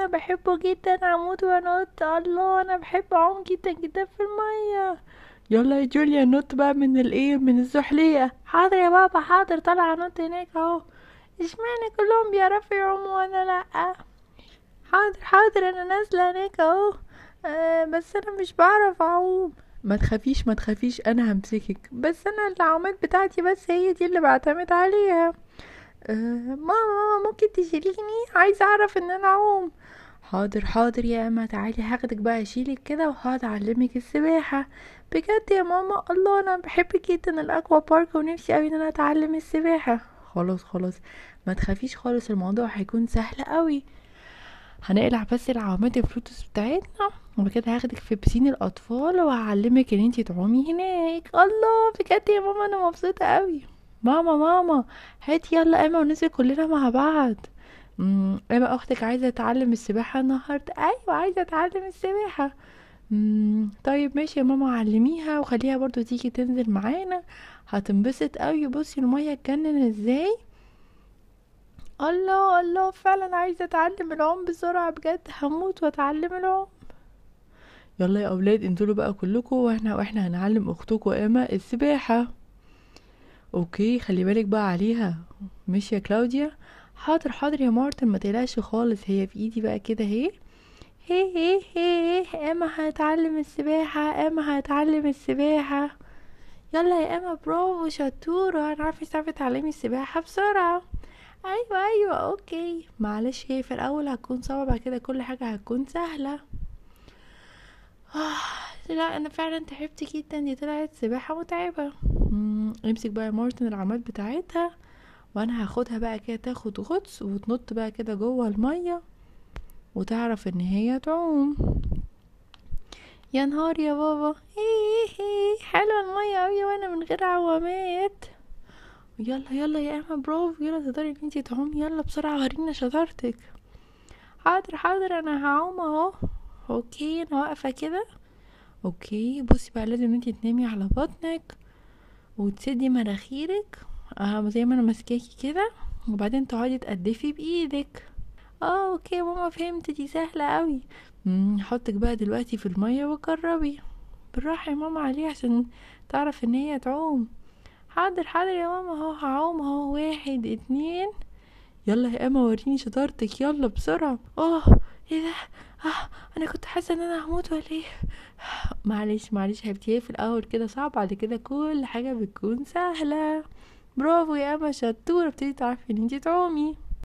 انا بحبه جدا عمود وانط الله انا بحب اعوم جدا جدا في الميه يلا يا جوليا نط بقى من الايه من الزحليه حاضر يا بابا حاضر طالعه نط هناك اهو اشمعنى كلهم بيعرفوا يعوموا وانا لا حاضر حاضر انا نازله هناك اهو آه، بس انا مش بعرف اعوم ما تخافيش ما تخافيش انا همسكك بس انا العومات بتاعتي بس هي دي اللي بعتمد عليها آه، ماما ممكن تشيليني عايزه اعرف ان انا اعوم حاضر حاضر يا اما تعالي هاخدك بقى اشيلك كده وهقعد اعلمك السباحه بجد يا ماما الله انا بحب جدا الاكوا بارك ونفسي قوي ان انا اتعلم السباحه خلاص خلاص ما تخافيش خالص الموضوع هيكون سهل قوي هنقلع بس العوامات الفلوتس بتاعتنا وبكده هاخدك في بسين الاطفال وهعلمك ان انتي تعومي هناك الله بجد يا ماما انا مبسوطه قوي ماما ماما هات يلا اما وننزل كلنا مع بعض مم، اما اختك عايزه تتعلم السباحه النهارده ايوه عايزه اتعلم السباحه مم، طيب ماشي يا ماما علميها وخليها برضو تيجي تنزل معانا هتنبسط قوي بصي الميه اتجنن ازاي الله الله فعلا عايزه اتعلم العوم بسرعه بجد هموت واتعلم العوم يلا يا اولاد انزلوا بقى كلكم واحنا واحنا هنعلم اختكم اما السباحه اوكي خلي بالك بقى عليها ماشي يا كلاوديا حاضر حاضر يا مارتن ما تقلقش خالص هي في ايدي بقى كده اهي هي هي هي اما هتعلم السباحة اما هتعلم السباحة يلا يا اما برافو شطورة انا عارفة تعرفي تعلمي السباحة بسرعة ايوه ايوه اوكي معلش هي في الاول هتكون صعبة بعد كده كل حاجة هتكون سهلة آه لا انا فعلا تعبت جدا دي طلعت سباحة متعبة مم. امسك بقى مارتن العمود بتاعتها وانا هاخدها بقى كده تاخد غطس وتنط بقى كده جوه الميه وتعرف ان هي تعوم يا نهار يا بابا إيه، إيه، حلوه الميه اوي وانا من غير عوامات يلا يلا يا اما برافو يلا تقدري ان انتي تعومي يلا بسرعه ورينا شطارتك حاضر حاضر انا هعوم اهو اوكي انا واقفه كده اوكي بصي بقى لازم انتي تنامي على بطنك وتسدي مناخيرك آه زي ما انا ماسكاكي كده وبعدين تقعدي تقدفي بايدك اه اوكي ماما فهمت دي سهله قوي حطك بقى دلوقتي في الميه وجربي بالراحه يا ماما عليه عشان تعرف ان هي تعوم حاضر حاضر يا ماما اهو هعوم اهو واحد اتنين يلا يا اما وريني شطارتك يلا بسرعه اه ايه ده اه انا كنت حاسه ان انا هموت ولا ايه معلش معلش هبتدي في الاول كده صعب بعد كده كل حاجه بتكون سهله برافو يا اما شطوره بتبتدي تعرفي ان انتي تعومي